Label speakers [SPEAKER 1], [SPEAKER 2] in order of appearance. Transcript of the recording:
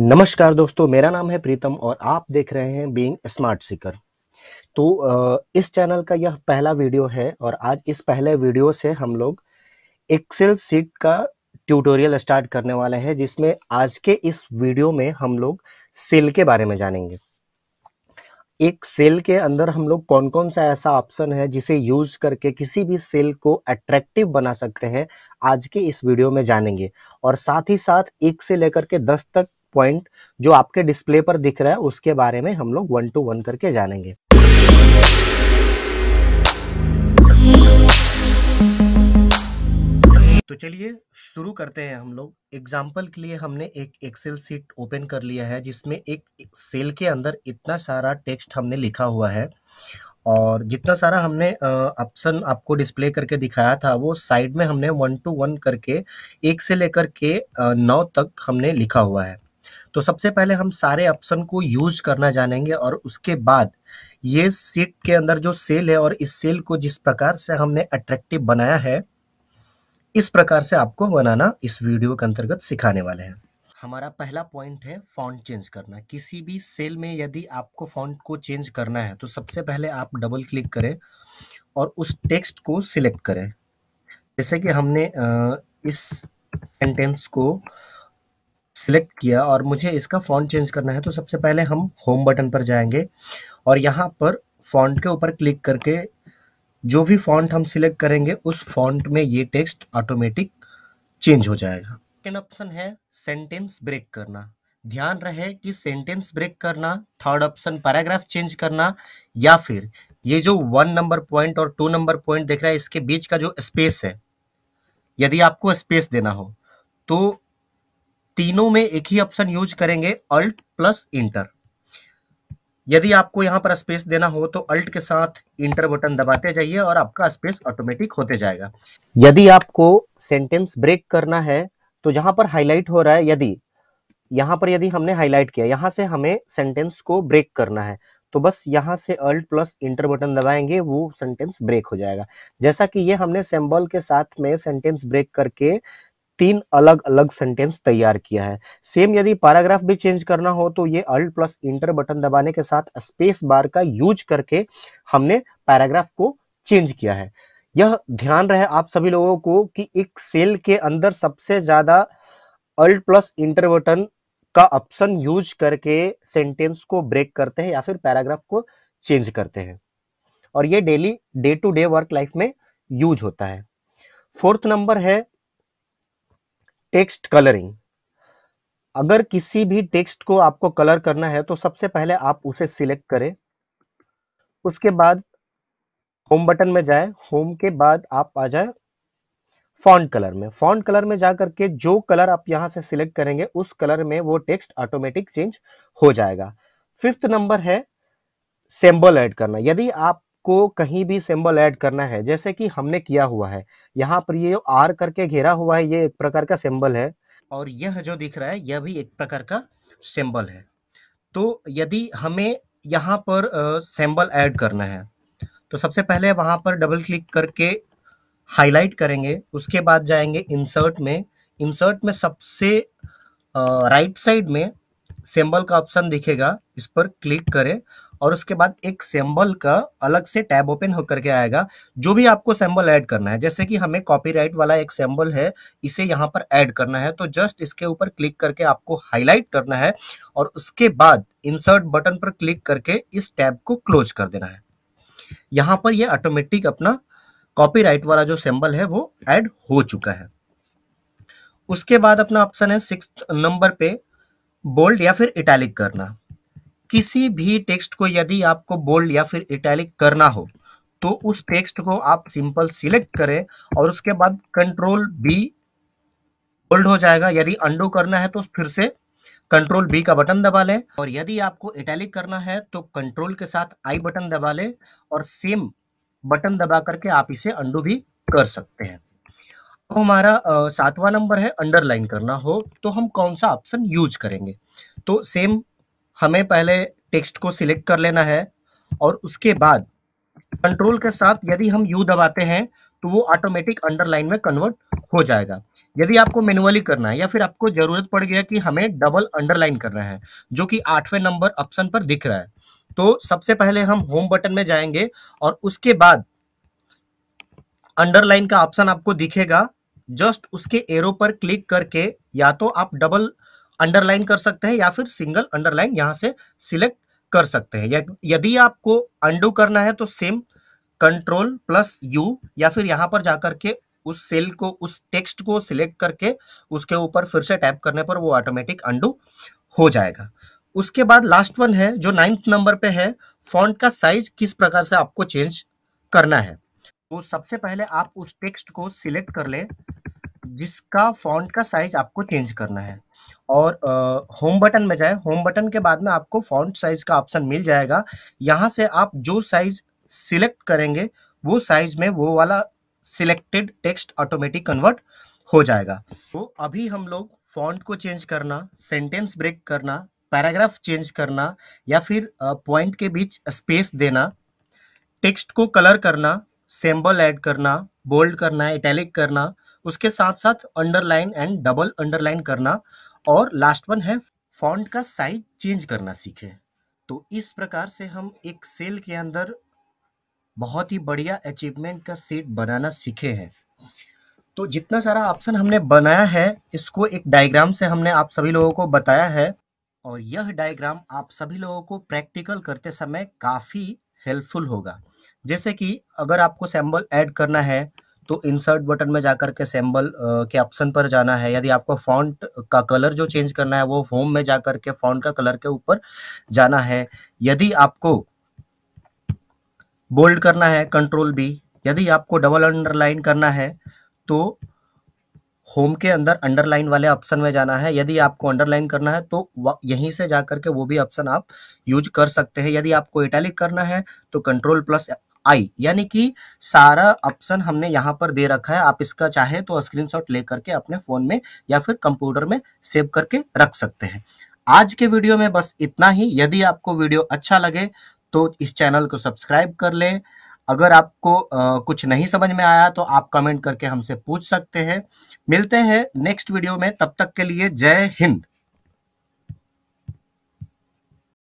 [SPEAKER 1] नमस्कार दोस्तों मेरा नाम है प्रीतम और आप देख रहे हैं बीइंग स्मार्ट सीकर तो इस चैनल का यह पहला वीडियो है और आज इस पहले वीडियो से हम लोग एक्सेल सीट का ट्यूटोरियल स्टार्ट करने वाले हैं जिसमें आज के इस वीडियो में हम लोग सेल के बारे में जानेंगे एक सेल के अंदर हम लोग कौन कौन सा ऐसा ऑप्शन है जिसे यूज करके किसी भी सेल को अट्रैक्टिव बना सकते हैं आज के इस वीडियो में जानेंगे और साथ ही साथ एक से लेकर के दस तक पॉइंट जो आपके डिस्प्ले पर दिख रहा है उसके बारे में हम लोग वन टू वन करके जानेंगे तो चलिए शुरू करते हैं हम लोग एग्जाम्पल के लिए हमने एक एक्सेल सीट ओपन कर लिया है जिसमें एक सेल के अंदर इतना सारा टेक्स्ट हमने लिखा हुआ है और जितना सारा हमने ऑप्शन आपको डिस्प्ले करके दिखाया था वो साइड में हमने वन टू वन करके एक से लेकर के नौ तक हमने लिखा हुआ है तो सबसे पहले हम सारे ऑप्शन को यूज करना जानेंगे और उसके बाद ये सीट के अंदर जो सेल है और इस सेल को जिस प्रकार से हमने अट्रैक्टिव बनाया है इस प्रकार से आपको बनाना इस वीडियो के अंतर्गत सिखाने वाले हैं हमारा पहला पॉइंट है फ़ॉन्ट चेंज करना किसी भी सेल में यदि आपको फ़ॉन्ट को चेंज करना है तो सबसे पहले आप डबल क्लिक करें और उस टेक्स्ट को सिलेक्ट करें जैसे कि हमने इस सेंटेंस को सिलेक्ट किया और मुझे इसका फ़ॉन्ट चेंज करना है तो सबसे पहले हम होम बटन पर जाएंगे और यहाँ पर फ़ॉन्ट के ऊपर क्लिक करके जो भी फ़ॉन्ट हम सिलेक्ट करेंगे उस फ़ॉन्ट में ये टेक्स्ट ऑटोमेटिक चेंज हो जाएगा सेकेंड ऑप्शन है सेंटेंस ब्रेक करना ध्यान रहे कि सेंटेंस ब्रेक करना थर्ड ऑप्शन पैराग्राफ चेंज करना या फिर ये जो वन नंबर पॉइंट और टू नंबर पॉइंट देख रहा है इसके बीच का जो स्पेस है यदि आपको स्पेस देना हो तो तीनों में एक ही ऑप्शन यूज करेंगे अल्ट प्लस इंटर यदि आपको यहां पर स्पेस देना हो तो अल्ट के साथ इंटर बटन दबाते जाइए और आपका स्पेस ऑटोमेटिक होते जाएगा यदि आपको सेंटेंस ब्रेक करना है तो जहां पर हाईलाइट हो रहा है यदि यहां पर यदि हमने हाईलाइट किया यहां से हमें सेंटेंस को ब्रेक करना है तो बस यहां से अल्ट प्लस इंटर बटन दबाएंगे वो सेंटेंस ब्रेक हो जाएगा जैसा कि ये हमने सिंबल के साथ में सेंटेंस ब्रेक करके तीन अलग अलग सेंटेंस तैयार किया है सेम यदि पैराग्राफ भी चेंज करना हो तो ये अल्ट प्लस इंटर बटन दबाने के साथ स्पेस बार का यूज करके हमने पैराग्राफ को चेंज किया है यह ध्यान रहे आप सभी लोगों को कि एक सेल के अंदर सबसे ज्यादा अल्ट प्लस इंटर बटन का ऑप्शन यूज करके सेंटेंस को ब्रेक करते हैं या फिर पैराग्राफ को चेंज करते हैं और ये daily day to day work life में यूज होता है फोर्थ नंबर है टेक्स्ट कलरिंग अगर किसी भी टेक्स्ट को आपको कलर करना है तो सबसे पहले आप उसे सिलेक्ट करें उसके बाद होम बटन में जाए होम के बाद आप आ जाए फॉन्ट कलर में फॉन्ट कलर में जा करके जो कलर आप यहां से सिलेक्ट करेंगे उस कलर में वो टेक्स्ट ऑटोमेटिक चेंज हो जाएगा फिफ्थ नंबर है सिंबल ऐड करना यदि आप को कहीं भी सिंबल ऐड करना है जैसे कि हमने किया हुआ है यहाँ पर ये आर करके घेरा हुआ है ये एक प्रकार का सिंबल है और यह जो दिख रहा है यह भी एक प्रकार का सिंबल है तो यदि हमें यहाँ पर सिंबल ऐड करना है तो सबसे पहले वहाँ पर डबल क्लिक करके हाईलाइट करेंगे उसके बाद जाएंगे इंसर्ट में इंसर्ट में सबसे राइट साइड में सिंबल का ऑप्शन दिखेगा इस पर क्लिक करें और उसके बाद एक सिंबल का अलग से टैब ओपन होकर के आएगा जो भी आपको सिंबल ऐड करना है जैसे कि हमें कॉपीराइट वाला एक सिंबल है इसे यहाँ पर ऐड करना है तो जस्ट इसके ऊपर क्लिक करके आपको हाईलाइट करना है और उसके बाद इंसर्ट बटन पर क्लिक करके इस टैब को क्लोज कर देना है यहां पर यह ऑटोमेटिक अपना कॉपीराइट वाला जो सिंबल है वो एड हो चुका है उसके बाद अपना ऑप्शन है सिक्स नंबर पे बोल्ड या फिर इटैलिक करना किसी भी टेक्स्ट को यदि आपको बोल्ड या फिर इटैलिक करना हो तो उस टेक्स्ट को आप सिंपल सिलेक्ट करें और उसके बाद कंट्रोल बी बोल्ड हो जाएगा यदि अंडो करना है तो फिर से कंट्रोल बी का बटन दबा लें और यदि आपको इटैलिक करना है तो कंट्रोल के साथ आई बटन दबा लें और सेम बटन दबा करके आप इसे अंडो भी कर सकते हैं तो हमारा सातवां नंबर है अंडरलाइन करना हो तो हम कौन सा ऑप्शन यूज करेंगे तो सेम हमें पहले टेक्स्ट को सिलेक्ट कर लेना है और उसके बाद कंट्रोल के साथ यदि हम यू दबाते हैं तो वो ऑटोमेटिक अंडरलाइन में कन्वर्ट हो जाएगा यदि आपको मैनुअली करना है या फिर आपको जरूरत पड़ गया कि हमें डबल अंडरलाइन करना है जो कि आठवें नंबर ऑप्शन पर दिख रहा है तो सबसे पहले हम होम बटन में जाएंगे और उसके बाद अंडरलाइन का ऑप्शन आपको दिखेगा जस्ट उसके एरो पर क्लिक करके या तो आप डबल अंडरलाइन कर सकते हैं या फिर सिंगल अंडरलाइन यहाँ से सिलेक्ट कर सकते हैं यदि आपको अंडू करना है तो सेम कंट्रोल प्लस यू या फिर यहाँ पर जाकर के उस सेल को उस टेक्स्ट को सिलेक्ट करके उसके ऊपर फिर से टैप करने पर वो ऑटोमेटिक अंडू हो जाएगा उसके बाद लास्ट वन है जो नाइन्थ नंबर पे है फॉन्ट का साइज किस प्रकार से आपको चेंज करना है तो सबसे पहले आप उस टेक्स्ट को सिलेक्ट कर लें जिसका फॉन्ट का साइज आपको चेंज करना है और होम बटन में जाए होम बटन के बाद में आपको फॉन्ट साइज का ऑप्शन मिल जाएगा यहाँ से आप जो साइज सिलेक्ट करेंगे वो साइज में वो वाला सिलेक्टेड टेक्स्ट ऑटोमेटिक कन्वर्ट हो जाएगा तो अभी हम लोग फॉन्ट को चेंज करना सेंटेंस ब्रेक करना पैराग्राफ चेंज करना या फिर पॉइंट के बीच स्पेस देना टेक्स्ट को कलर करना सिंबल ऐड करना बोल्ड करना इटैलिक करना उसके साथ साथ अंडरलाइन एंड डबल अंडरलाइन करना और लास्ट वन है फॉन्ट का साइज चेंज करना सीखें तो इस प्रकार से हम एक सेल के अंदर बहुत ही बढ़िया अचीवमेंट का सेट बनाना सीखे हैं तो जितना सारा ऑप्शन हमने बनाया है इसको एक डायग्राम से हमने आप सभी लोगों को बताया है और यह डायग्राम आप सभी लोगों को प्रैक्टिकल करते समय काफ़ी हेल्पफुल होगा जैसे कि अगर आपको सैम्बल ऐड करना है तो इंसर्ट बटन में जाकर के सैम्बल के ऑप्शन पर जाना है यदि आपको फॉन्ट का कलर जो चेंज करना है वो होम में जाकर के फॉन्ट का कलर के ऊपर जाना है यदि आपको बोल्ड करना है कंट्रोल बी यदि आपको डबल अंडरलाइन करना है तो होम के अंदर अंडरलाइन वाले ऑप्शन में जाना है यदि आपको अंडरलाइन करना है तो यहीं से जाकर के वो भी ऑप्शन आप यूज कर सकते हैं यदि आपको इटैलिक करना है तो कंट्रोल प्लस आई यानी कि सारा ऑप्शन हमने यहाँ पर दे रखा है आप इसका चाहे तो स्क्रीनशॉट लेकर के अपने फोन में या फिर कंप्यूटर में सेव करके रख सकते हैं आज के वीडियो में बस इतना ही यदि आपको वीडियो अच्छा लगे तो इस चैनल को सब्सक्राइब कर लें अगर आपको आ, कुछ नहीं समझ में आया तो आप कमेंट करके हमसे पूछ सकते हैं मिलते हैं नेक्स्ट वीडियो में तब तक के लिए जय हिंद